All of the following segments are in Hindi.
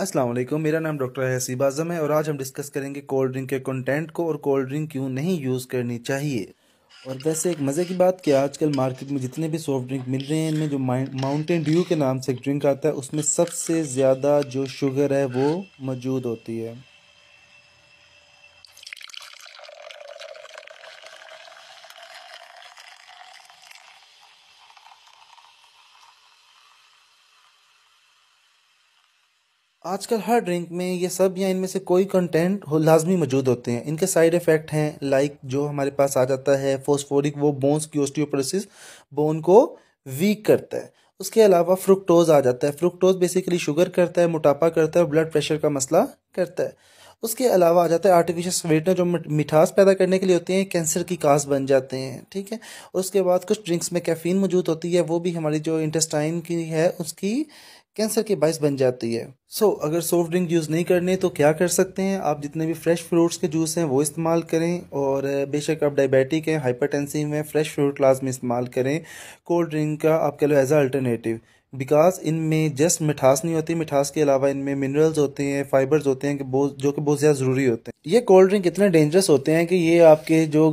अस्सलाम वालेकुम मेरा नाम डॉक्टर हसीब आजम है और आज हम डिस्कस करेंगे कोल्ड ड्रिंक के कंटेंट को और कोल्ड ड्रिंक क्यों नहीं यूज़ करनी चाहिए और वैसे एक मज़े की बात कि आजकल मार्केट में जितने भी सॉफ्ट ड्रिंक मिल रहे हैं इनमें जो माउंटेन ड्यू के नाम से एक ड्रिंक आता है उसमें सबसे ज़्यादा जो शुगर है वो मौजूद होती है आजकल हर ड्रिंक में ये सब या इनमें से कोई कंटेंट हो लाजमी मौजूद होते हैं इनके साइड इफ़ेक्ट हैं लाइक जो हमारे पास आ जाता है फोस्फोरिक वो बोन्स की ओस्टियोपोरोसिस बोन को वीक करता है उसके अलावा फ्रुक्टोज आ जाता है फ्रुक्टोज बेसिकली शुगर करता है मोटापा करता है और ब्लड प्रेशर का मसला करता है उसके अलावा आ जाता है आर्टिफिशियल स्वीटनर जो मिठास पैदा करने के लिए होते हैं कैंसर की कास बन जाते हैं ठीक है और उसके बाद कुछ ड्रिंक्स में कैफीन मौजूद होती है वो भी हमारी जो इंटेस्टाइन की है उसकी कैंसर के बायस बन जाती है सो so, अगर सॉफ्ट ड्रिंक यूज़ नहीं करने तो क्या कर सकते हैं आप जितने भी फ्रेश फ्रूट्स के जूस हैं वो इस्तेमाल करें और बेशक आप डायबिटिक हैं हाइपरटेंसिव हैं फ्रेश फ्रूट क्लास में इस्तेमाल करें कोल्ड ड्रिंक का आप कह लो एज अल्टरनेटिव बिकॉज इनमें जस्ट मिठास नहीं होती मिठास के अलावा इनमें मिनरल्स होते हैं फाइबर्स होते हैं कि जो कि बहुत ज़्यादा ज़रूरी होते हैं ये कोल्ड ड्रिंक इतने डेंजरस होते हैं कि ये आपके जो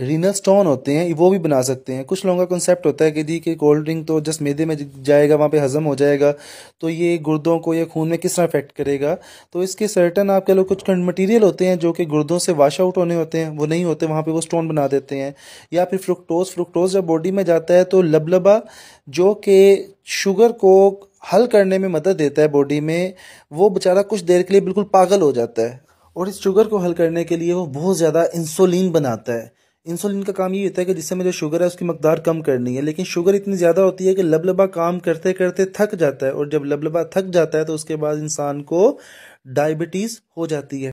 रीनल स्टोन होते हैं वो भी बना सकते हैं कुछ लोगों का कंसेप्ट होता है कि जी कि कोल्ड ड्रिंक तो जस्ट मेदे में जाएगा वहाँ पे हजम हो जाएगा तो ये गुर्दों को या खून में किस तरह अफेक्ट करेगा तो इसके सर्टन आप कह लो कुछ मटेरियल होते हैं जो कि गुर्दों से वाश आउट होने होते हैं वो नहीं होते वहाँ पर वो स्टोन बना देते हैं या फिर फ्रुक्टोज फ्रुक्टोज जब बॉडी में जाता है तो लबलबा जो कि शुगर को हल करने में मदद देता है बॉडी में वो बेचारा कुछ देर के लिए बिल्कुल पागल हो जाता है और इस शुगर को हल करने के लिए वो बहुत ज़्यादा इंसुलिन बनाता है इंसुलिन का काम ये होता है कि जिससे मुझे शुगर है उसकी मकदार कम करनी है लेकिन शुगर इतनी ज़्यादा होती है कि लबलबा काम करते करते थक जाता है और जब लबलबा थक जाता है तो उसके बाद इंसान को डायबिटीज़ हो जाती है